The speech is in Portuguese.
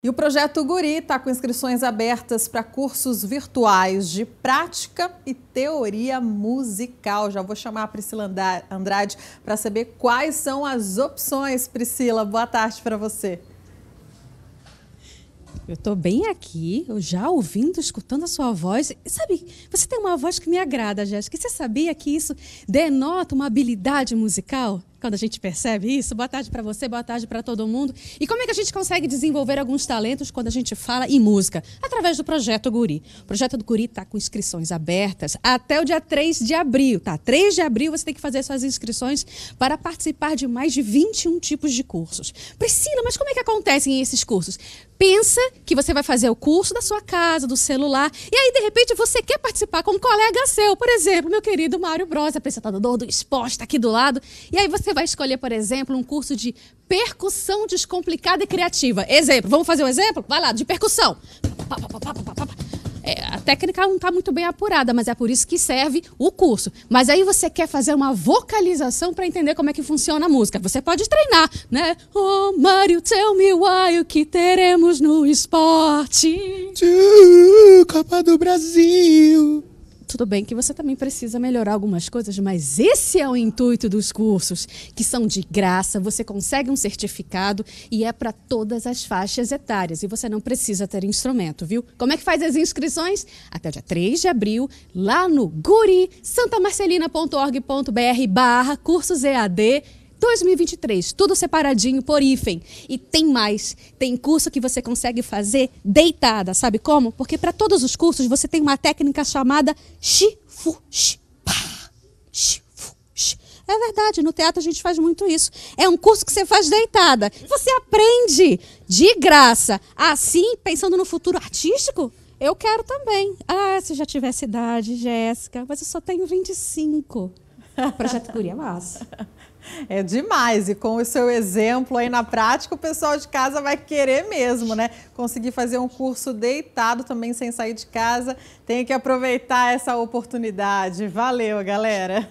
E o projeto Guri está com inscrições abertas para cursos virtuais de prática e teoria musical. Já vou chamar a Priscila Andrade para saber quais são as opções. Priscila, boa tarde para você. Eu estou bem aqui, eu já ouvindo, escutando a sua voz. sabe, você tem uma voz que me agrada, Jéssica. Você sabia que isso denota uma habilidade musical? quando a gente percebe isso. Boa tarde para você, boa tarde para todo mundo. E como é que a gente consegue desenvolver alguns talentos quando a gente fala em música? Através do Projeto Guri. O Projeto do Guri está com inscrições abertas até o dia 3 de abril, tá? 3 de abril você tem que fazer suas inscrições para participar de mais de 21 tipos de cursos. Priscila, mas como é que acontecem esses cursos? Pensa que você vai fazer o curso da sua casa, do celular, e aí de repente você quer participar com um colega seu, por exemplo, meu querido Mário Bros, apresentador do esporte, tá aqui do lado, e aí você você vai escolher, por exemplo, um curso de percussão descomplicada e criativa. Exemplo, vamos fazer um exemplo? Vai lá, de percussão. É, a técnica não está muito bem apurada, mas é por isso que serve o curso. Mas aí você quer fazer uma vocalização para entender como é que funciona a música. Você pode treinar, né? Oh, Mario tell me why, o que teremos no esporte? Tchu, Copa do Brasil. Tudo bem que você também precisa melhorar algumas coisas, mas esse é o intuito dos cursos, que são de graça, você consegue um certificado e é para todas as faixas etárias e você não precisa ter instrumento, viu? Como é que faz as inscrições? Até dia 3 de abril, lá no guri santamarcelina.org.br barra cursos EAD 2023, tudo separadinho por hífen. E tem mais, tem curso que você consegue fazer deitada, sabe como? Porque para todos os cursos você tem uma técnica chamada shifu shi pa. Shifu shi. É verdade, no teatro a gente faz muito isso. É um curso que você faz deitada. Você aprende de graça. Assim, pensando no futuro artístico, eu quero também. Ah, se já tivesse idade, Jéssica, mas eu só tenho 25. O projeto Curia é Massa. É demais. E com o seu exemplo aí na prática, o pessoal de casa vai querer mesmo, né? Conseguir fazer um curso deitado também sem sair de casa. Tem que aproveitar essa oportunidade. Valeu, galera.